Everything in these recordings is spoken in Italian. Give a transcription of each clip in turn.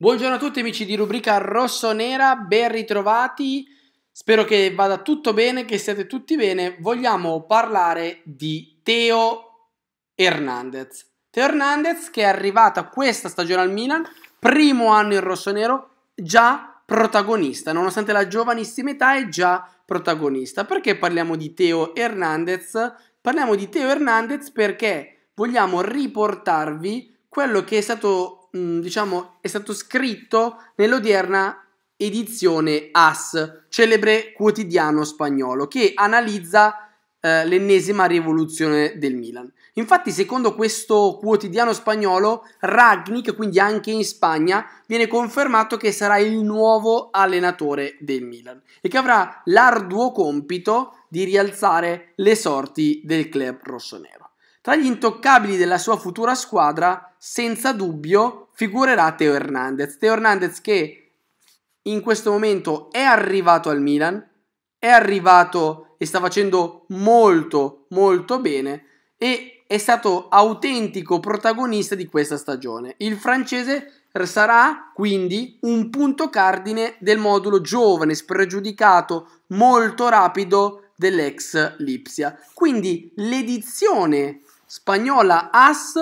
Buongiorno a tutti amici di rubrica Rosso Nera, ben ritrovati. Spero che vada tutto bene, che siate tutti bene. Vogliamo parlare di Teo Hernandez. Teo Hernandez che è arrivata questa stagione al Milan, primo anno in rosso nero, già protagonista, nonostante la giovanissima età è già protagonista. Perché parliamo di Teo Hernandez? Parliamo di Teo Hernandez perché vogliamo riportarvi quello che è stato Mm, diciamo, è stato scritto nell'odierna edizione AS, celebre quotidiano spagnolo, che analizza eh, l'ennesima rivoluzione del Milan. Infatti, secondo questo quotidiano spagnolo, Ragnik, quindi anche in Spagna, viene confermato che sarà il nuovo allenatore del Milan e che avrà l'arduo compito di rialzare le sorti del club rossonero. Tra gli intoccabili della sua futura squadra, senza dubbio, figurerà Teo Hernandez. Teo Hernandez che in questo momento è arrivato al Milan, è arrivato e sta facendo molto molto bene e è stato autentico protagonista di questa stagione. Il francese sarà quindi un punto cardine del modulo giovane, spregiudicato, molto rapido dell'ex Lipsia. Quindi l'edizione spagnola AS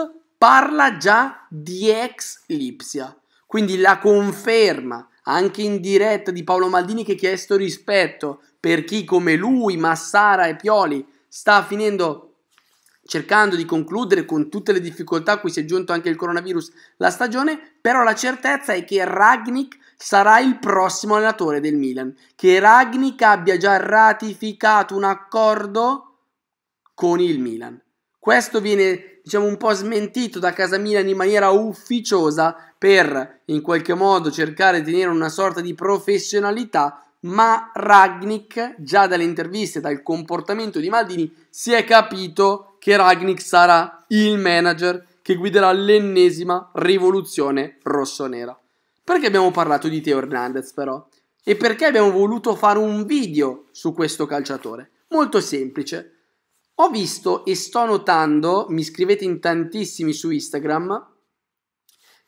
parla già di ex Lipsia, quindi la conferma anche in diretta di Paolo Maldini che ha chiesto rispetto per chi come lui, Massara e Pioli sta finendo cercando di concludere con tutte le difficoltà a cui si è giunto anche il coronavirus la stagione, però la certezza è che Ragnik sarà il prossimo allenatore del Milan, che Ragnik abbia già ratificato un accordo con il Milan. Questo viene diciamo un po' smentito da casa Milan in maniera ufficiosa per in qualche modo cercare di tenere una sorta di professionalità, ma Ragnik, già dalle interviste, dal comportamento di Maldini si è capito che Ragnik sarà il manager che guiderà l'ennesima rivoluzione rossonera. Perché abbiamo parlato di Teo Hernandez però? E perché abbiamo voluto fare un video su questo calciatore? Molto semplice ho visto e sto notando, mi scrivete in tantissimi su Instagram,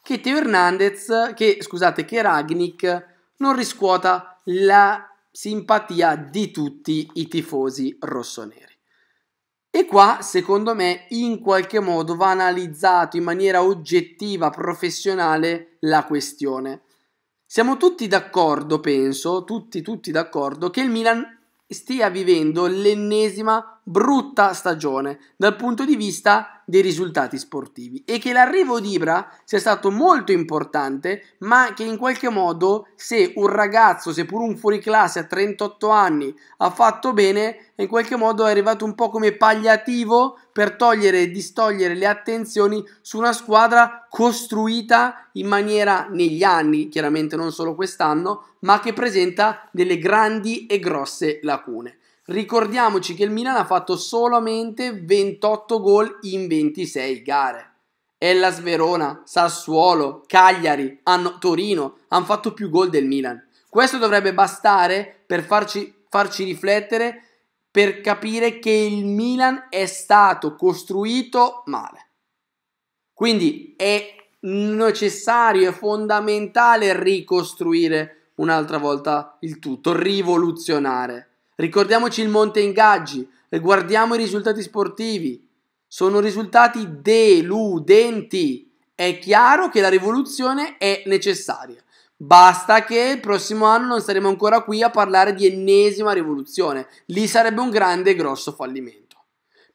che Teo Hernandez, che scusate, che Ragnik non riscuota la simpatia di tutti i tifosi rossoneri. E qua, secondo me, in qualche modo va analizzato in maniera oggettiva, professionale la questione. Siamo tutti d'accordo, penso, tutti, tutti d'accordo, che il Milan stia vivendo l'ennesima brutta stagione dal punto di vista dei risultati sportivi e che l'arrivo di Ibra sia stato molto importante, ma che in qualche modo se un ragazzo, seppur un fuoriclasse a 38 anni, ha fatto bene, in qualche modo è arrivato un po' come pagliativo per togliere e distogliere le attenzioni su una squadra costruita in maniera negli anni, chiaramente non solo quest'anno, ma che presenta delle grandi e grosse lacune. Ricordiamoci che il Milan ha fatto solamente 28 gol in 26 gare. E la Sverona, Sassuolo, Cagliari, hanno, Torino hanno fatto più gol del Milan. Questo dovrebbe bastare per farci, farci riflettere, per capire che il Milan è stato costruito male. Quindi è necessario è fondamentale ricostruire un'altra volta il tutto, rivoluzionare. Ricordiamoci il monte ingaggi, guardiamo i risultati sportivi. Sono risultati deludenti. È chiaro che la rivoluzione è necessaria. Basta che il prossimo anno non saremo ancora qui a parlare di ennesima rivoluzione. Lì sarebbe un grande e grosso fallimento.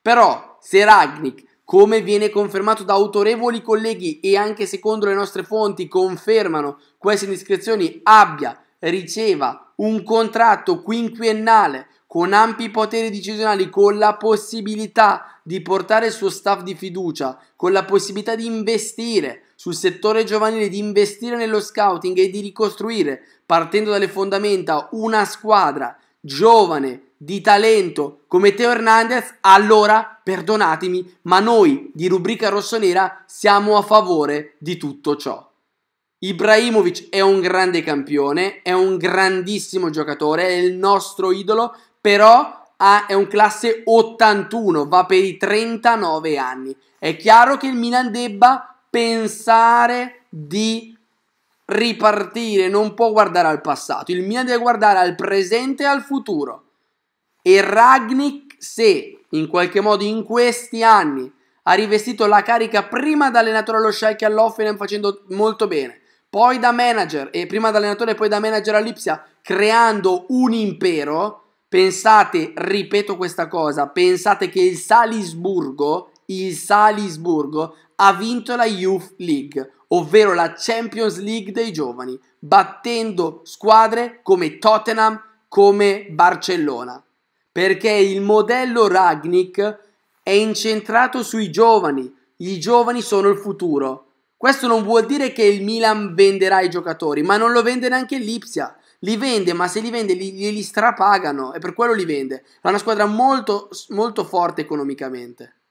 Però, se Ragnik, come viene confermato da autorevoli colleghi e anche secondo le nostre fonti confermano queste indiscrezioni, abbia, riceva un contratto quinquennale con ampi poteri decisionali, con la possibilità di portare il suo staff di fiducia, con la possibilità di investire sul settore giovanile, di investire nello scouting e di ricostruire, partendo dalle fondamenta, una squadra giovane, di talento come Teo Hernandez, allora perdonatemi, ma noi di rubrica rossonera siamo a favore di tutto ciò. Ibrahimovic è un grande campione, è un grandissimo giocatore, è il nostro idolo, però ha, è un classe 81, va per i 39 anni. È chiaro che il Milan debba pensare di ripartire, non può guardare al passato, il Milan deve guardare al presente e al futuro. E Ragnik, se in qualche modo in questi anni ha rivestito la carica prima da allenatore allo Schalke all'Offenheim facendo molto bene, poi da manager e prima da allenatore e poi da manager all'Ipsia, creando un impero. Pensate, ripeto questa cosa, pensate che il Salisburgo, il Salisburgo ha vinto la Youth League, ovvero la Champions League dei giovani, battendo squadre come Tottenham, come Barcellona. Perché il modello Ragnik è incentrato sui giovani, i giovani sono il futuro. Questo non vuol dire che il Milan venderà i giocatori, ma non lo vende neanche l'Ipsia. Li vende, ma se li vende li, li, strapagano e per quello li vende. È una squadra molto, molto forte economicamente.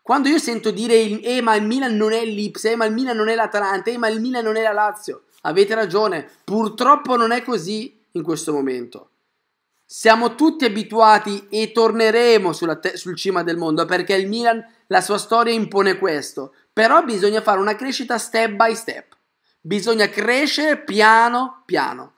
Quando io sento dire il, eh ma il Milan non è l'Ipsia, eh ma il Milan non è l'Atalanta, eh ma il Milan non è la Lazio, avete ragione, purtroppo non è così in questo momento. Siamo tutti abituati e torneremo sulla te- sul cima del mondo perché il Milan la sua storia impone questo, però bisogna fare una crescita step by step, bisogna crescere piano piano,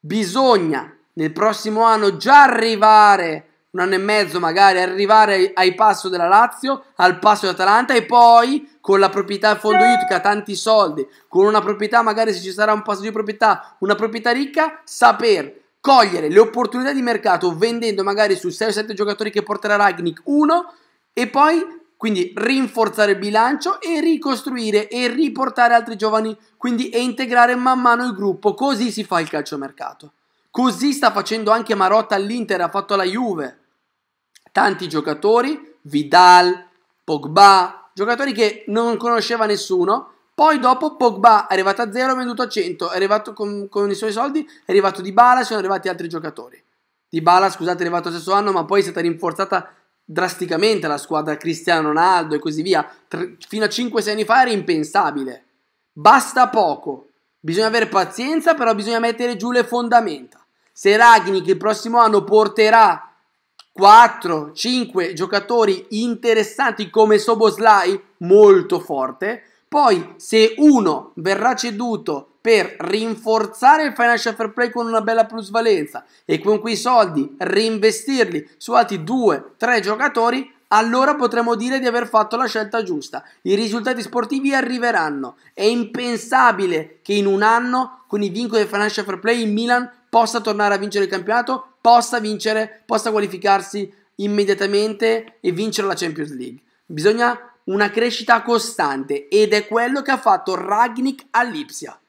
bisogna nel prossimo anno già arrivare, un anno e mezzo magari, arrivare ai, ai passo della Lazio, al passo dell'Atalanta e poi con la proprietà a fondo Itica, tanti soldi, con una proprietà magari se ci sarà un passo di proprietà, una proprietà ricca, saper cogliere le opportunità di mercato vendendo magari su 6 o 7 giocatori che porterà Ragnik 1 e poi quindi rinforzare il bilancio e ricostruire e riportare altri giovani, quindi e integrare man mano il gruppo, così si fa il calciomercato. Così sta facendo anche Marotta all'Inter, ha fatto la Juve. Tanti giocatori, Vidal, Pogba, giocatori che non conosceva nessuno, poi dopo Pogba è arrivato a zero, è venduto a 100, è arrivato con, con i suoi soldi, è arrivato Di Bala, sono arrivati altri giocatori. Di Bala, scusate, è arrivato lo stesso anno, ma poi è stata rinforzata drasticamente la squadra Cristiano Ronaldo e così via, Tr- fino a 5-6 anni fa era impensabile. Basta poco. Bisogna avere pazienza, però bisogna mettere giù le fondamenta. Se Ragni che il prossimo anno porterà 4-5 giocatori interessanti come Soboslai, molto forte, poi se uno verrà ceduto per rinforzare il financial fair play con una bella plusvalenza e con quei soldi reinvestirli su altri 2-3 giocatori, allora potremo dire di aver fatto la scelta giusta. I risultati sportivi arriveranno. È impensabile che in un anno, con i vincoli del financial fair play, il Milan possa tornare a vincere il campionato, possa vincere, possa qualificarsi immediatamente e vincere la Champions League. Bisogna una crescita costante ed è quello che ha fatto Ragnik all'Ipsia.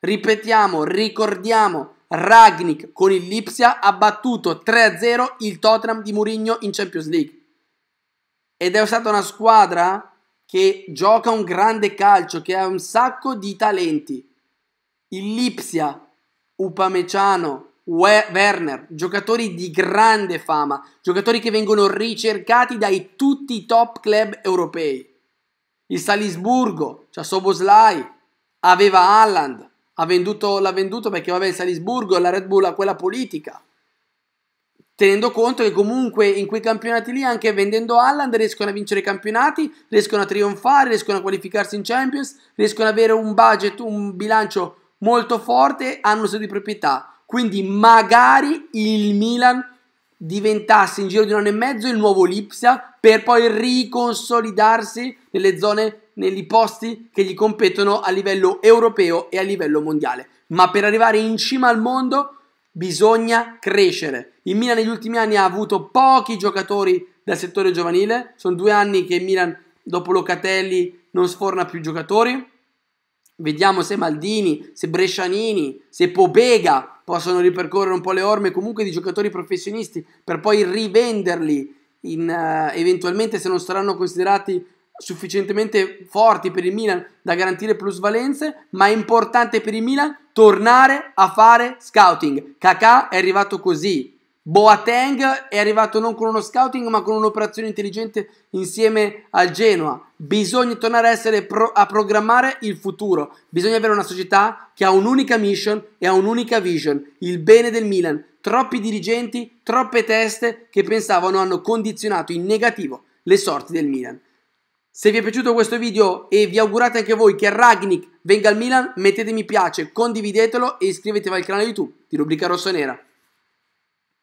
Ripetiamo, ricordiamo, Ragnik con il Lipsia ha battuto 3-0 il Tottenham di Mourinho in Champions League. Ed è stata una squadra che gioca un grande calcio, che ha un sacco di talenti. Il Lipsia, Upameciano, Werner, giocatori di grande fama, giocatori che vengono ricercati dai tutti i top club europei. Il Salisburgo, c'ha cioè Soboslai, aveva Haaland, ha venduto, l'ha venduto perché vabbè il Salisburgo e la Red Bull ha quella politica tenendo conto che comunque in quei campionati lì anche vendendo Alland riescono a vincere i campionati riescono a trionfare, riescono a qualificarsi in Champions riescono ad avere un budget, un bilancio molto forte hanno soldi di proprietà quindi magari il Milan diventasse in giro di un anno e mezzo il nuovo Lipsia per poi riconsolidarsi nelle zone negli posti che gli competono a livello europeo e a livello mondiale. Ma per arrivare in cima al mondo bisogna crescere. Il Milan negli ultimi anni ha avuto pochi giocatori dal settore giovanile, sono due anni che il Milan dopo Locatelli non sforna più giocatori. Vediamo se Maldini, se Brescianini, se Pobega possono ripercorrere un po' le orme comunque di giocatori professionisti per poi rivenderli in, uh, eventualmente se non saranno considerati sufficientemente forti per il Milan da garantire plusvalenze, ma è importante per il Milan tornare a fare scouting. Kakà è arrivato così, Boateng è arrivato non con uno scouting ma con un'operazione intelligente insieme al Genoa. Bisogna tornare a, essere pro- a programmare il futuro. Bisogna avere una società che ha un'unica mission e ha un'unica vision, il bene del Milan. Troppi dirigenti, troppe teste che pensavano hanno condizionato in negativo le sorti del Milan. Se vi è piaciuto questo video e vi augurate anche voi che Ragnik venga al Milan, mettete mi piace, condividetelo e iscrivetevi al canale YouTube di Rubrica Rossonera.